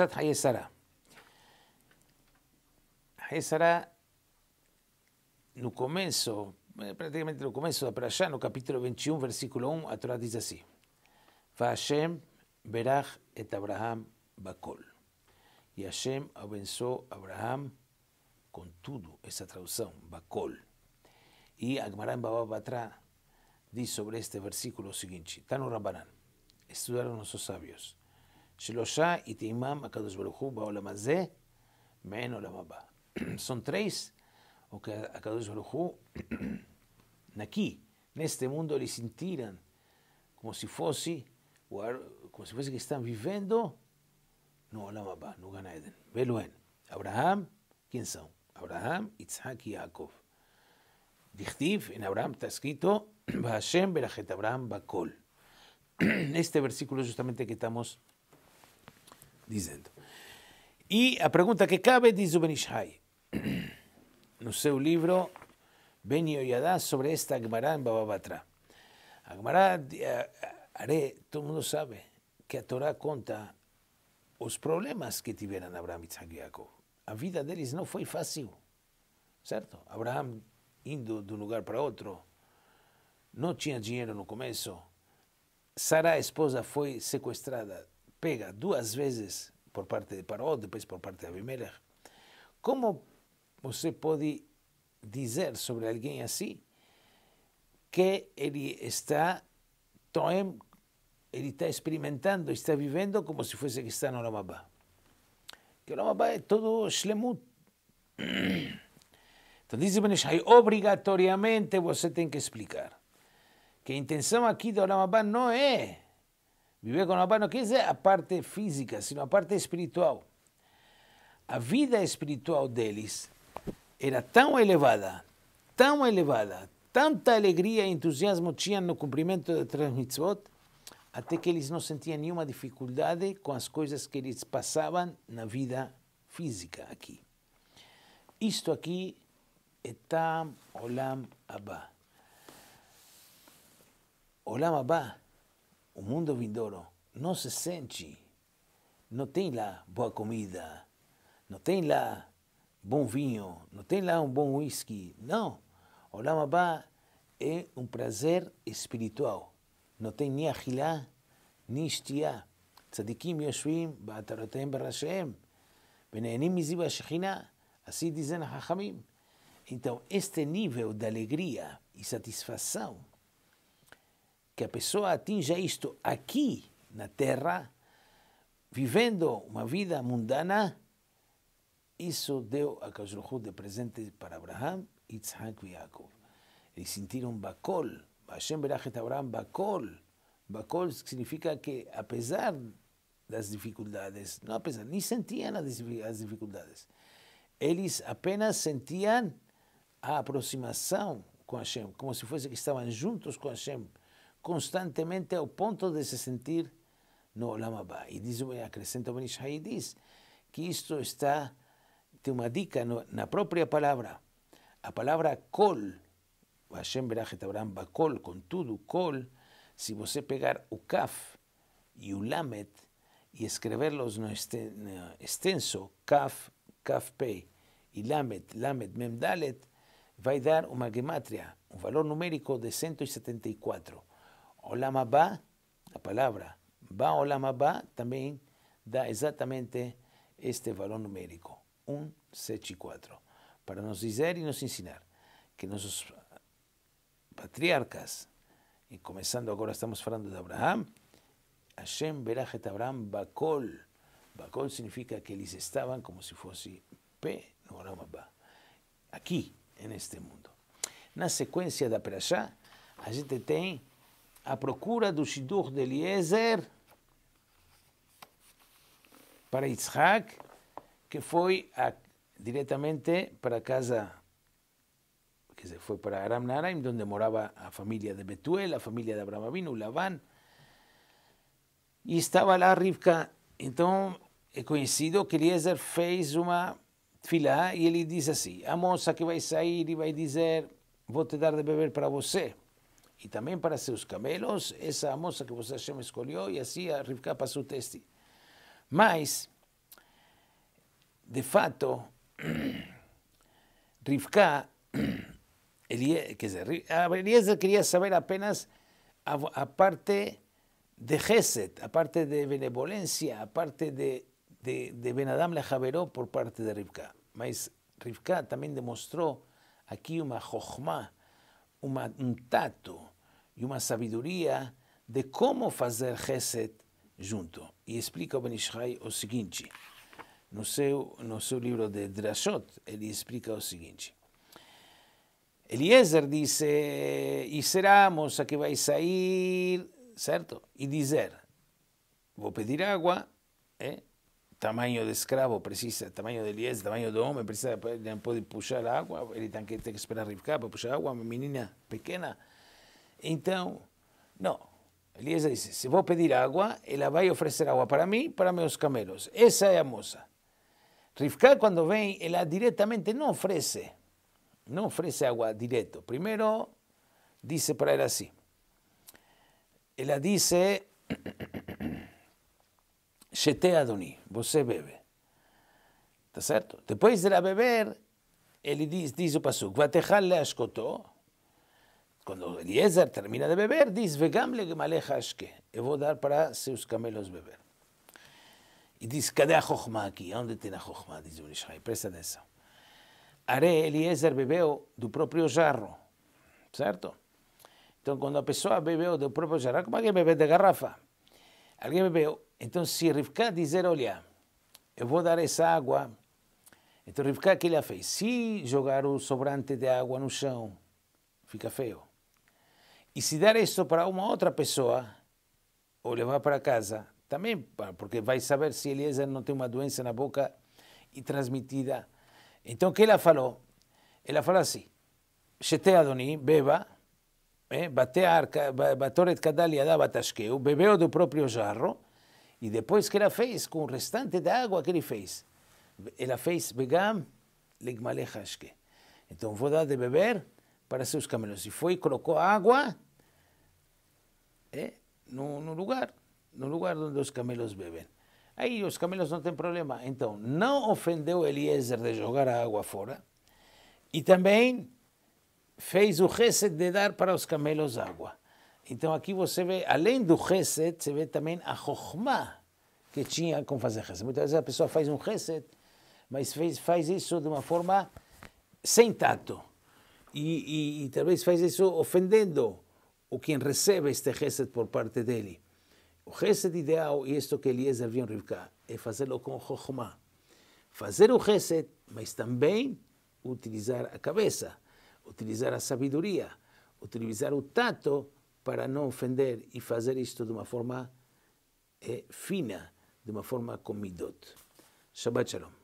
ارشاد حي السلام no começo, eh, praticamente no começo da Parashá, no capítulo 21, versículo 1, a Torá diz assim: Vashem berach et Abraham bakol. E Hashem abençoou Abraham com tudo, essa tradução, bakol. E Agmará Bababatra Batra diz sobre este versículo o seguinte: Está no estudaram nossos sábios. Shlosha Itimam Akadosh Baruchu Baolam Hazeh Men Son tres o que Akadosh Baruchu aquí, en este mundo, les sintieran como si fosse como se fosse que están viviendo no Olam Haba, no Gan Eden. Velo Abraham, ¿quién son? Abraham, Isaac y Jacob. Dichtiv, en Abraham está escrito, Hashem Berajet Abraham Bakol. Este versículo justamente que estamos dizendo. E a pergunta que cabe diz o Benishai, no seu livro Ben Yoyadá, sobre esta Agmará em Baba Batra. Agmará, eh, Are, todo mundo sabe que a Torá conta os problemas que tiveram Abraham e Tzagiaco. A vida deles não foi fácil, certo? Abraham indo de um lugar para outro, não tinha dinheiro no começo. Sara, a esposa, foi sequestrada pega duas vezes por parte de Paró, depois por parte de Abimelech. Como você pode dizer sobre alguém assim que ele está toem, ele está experimentando, está vivendo como se fosse que está no Lomabá Que o Lomabá é todo shlemut. Então diz Ibn obrigatoriamente você tem que explicar que a intenção aqui do Lomabá não é Viver com Rabá não quer dizer a parte física, sino a parte espiritual. A vida espiritual deles era tão elevada, tão elevada, tanta alegria e entusiasmo tinham no cumprimento de três mitzvot, até que eles não sentiam nenhuma dificuldade com as coisas que eles passavam na vida física aqui. Isto aqui é Tam Olam Abba. Olam Abba o mundo vindouro não se sente, não tem lá boa comida, não tem lá bom vinho, não tem lá um bom whisky, não. O Lamabá é um prazer espiritual, não tem nem achilá, nem estiá. צדיקים יושבים בעטרותיהם בראשיהם, ונהנים מזיו השכינה, assim dizem החכמים. Então, este nível de alegria e satisfação que a pessoa atinja isto aqui na Terra, vivendo uma vida mundana, isso deu a Kajruhu de presente para Abraham, Yitzhak e Yaakov. Eles sentiram Bakol, Hashem Berachet Abraham Bakol. Bakol significa que apesar das dificuldades, não apesar, nem sentiam as dificuldades. Eles apenas sentiam a aproximação com Hashem, como se fosse que estavam juntos com Hashem. constantemente al punto de se sentir no Y Y E acrescento acrescenta y que esto está, te una dica en palabra propia palabra, A palabra kol, Hashem Berachet Abraham Bakol, todo kol, si você pegar o kaf y o lamet y escribirlos en este, no extenso, kaf, kaf pe, y lamet, lamed, mem dalet, a dar una gematria, un valor numérico de 174 la palabra Ba también da exactamente este valor numérico, un y 4 para nos decir y nos enseñar que nuestros patriarcas, y comenzando ahora estamos hablando de Abraham, Hashem Berachet Abraham Bakol. Bakol significa que les estaban como si fuese p no aquí en este mundo. Na secuencia de Perashá, a gente tem A procura do Shidur de Eliezer para Isaac, que foi a, diretamente para a casa, que se foi para Aram Naraim, onde morava a família de Betuel, a família de Abraham Avinu, Laván, e estava lá Rivka. Então é conhecido que Eliezer fez uma fila e ele diz assim: a moça que vai sair e vai dizer, vou te dar de beber para você. y también para sus camelos, esa moza que vos me escogió y así a Rivka pasó testi. teste. de fato, Rivka, ah, Eliezer quería saber apenas aparte de Geset, aparte de benevolencia, aparte de, de, de Benadam la Javeró por parte de Rivka. mais Rivka también demostró aquí una jochma, un tato, e uma sabedoria de como fazer reset junto. E explica o Ben Ishai o seguinte, no seu, no seu livro de Drashot, ele explica o seguinte. Eliezer disse, e será a moça que vai sair, certo? E dizer, vou pedir água, é? tamanho de escravo precisa, tamanho de Eliezer, tamanho do homem, precisa, ele não pode puxar água, ele tem que, tem que esperar Rivka para puxar água, uma menina pequena, então, não. Elias disse: se vou pedir água, ela vai oferecer água para mim, para meus camelos. Essa é a moça. Rifká, quando vem, ela diretamente não oferece. Não oferece água direto. Primeiro, disse para ela assim. Ela disse: chete Adoni, você bebe. Está certo? Depois de ela beber, ele diz, diz o Pasuk: Vatechal le ashkotó. Quando Eliezer termina de beber, diz: Vegamle gemaleja ashke. Eu vou dar para seus camelos beber. E diz: Cadê a Chokhmah aqui? Onde tem a Chokhmah? Diz o Nishai. Presta atenção. Are Eliezer bebeu do próprio jarro, certo? Então, quando a pessoa bebeu do próprio jarro, como alguém bebeu da garrafa? Alguém bebeu. Então, se Rivka dizer: Olha, eu vou dar essa água. Então, Rivka, o que a fez? Se jogar o sobrante de água no chão, fica feio. E se der isso para uma outra pessoa, ou levar para casa, também, porque vai saber se Eliezer não tem uma doença na boca e transmitida. Então, o que ela falou? Ela falou assim, Chete Adoni, beba, eh, Batoret Kadali Adaba Tashkeu, bebeu do próprio jarro, e depois que ela fez, com o restante da água que ele fez, ela fez Begam Ligmalechashke. Então, vou dar de beber para seus camelos. E foi e colocou água é, no, no lugar, no lugar onde os camelos bebem. Aí os camelos não têm problema. Então, não ofendeu Eliezer de jogar a água fora e também fez o reset de dar para os camelos água. Então aqui você vê, além do reset, você vê também a chokhmah que tinha com fazer reset. Muitas vezes a pessoa faz um reset, mas fez, faz isso de uma forma sem tato. E, e, e, talvez faz isso ofendendo o quem recebe este reset por parte dele. O reset ideal, e isto que Eliezer vinha Rivka, é fazê-lo com Chokhmah. Fazer o reset, mas também utilizar a cabeça, utilizar a sabedoria, utilizar o tato para não ofender e fazer isto de uma forma é, fina, de uma forma midot Shabbat Shalom.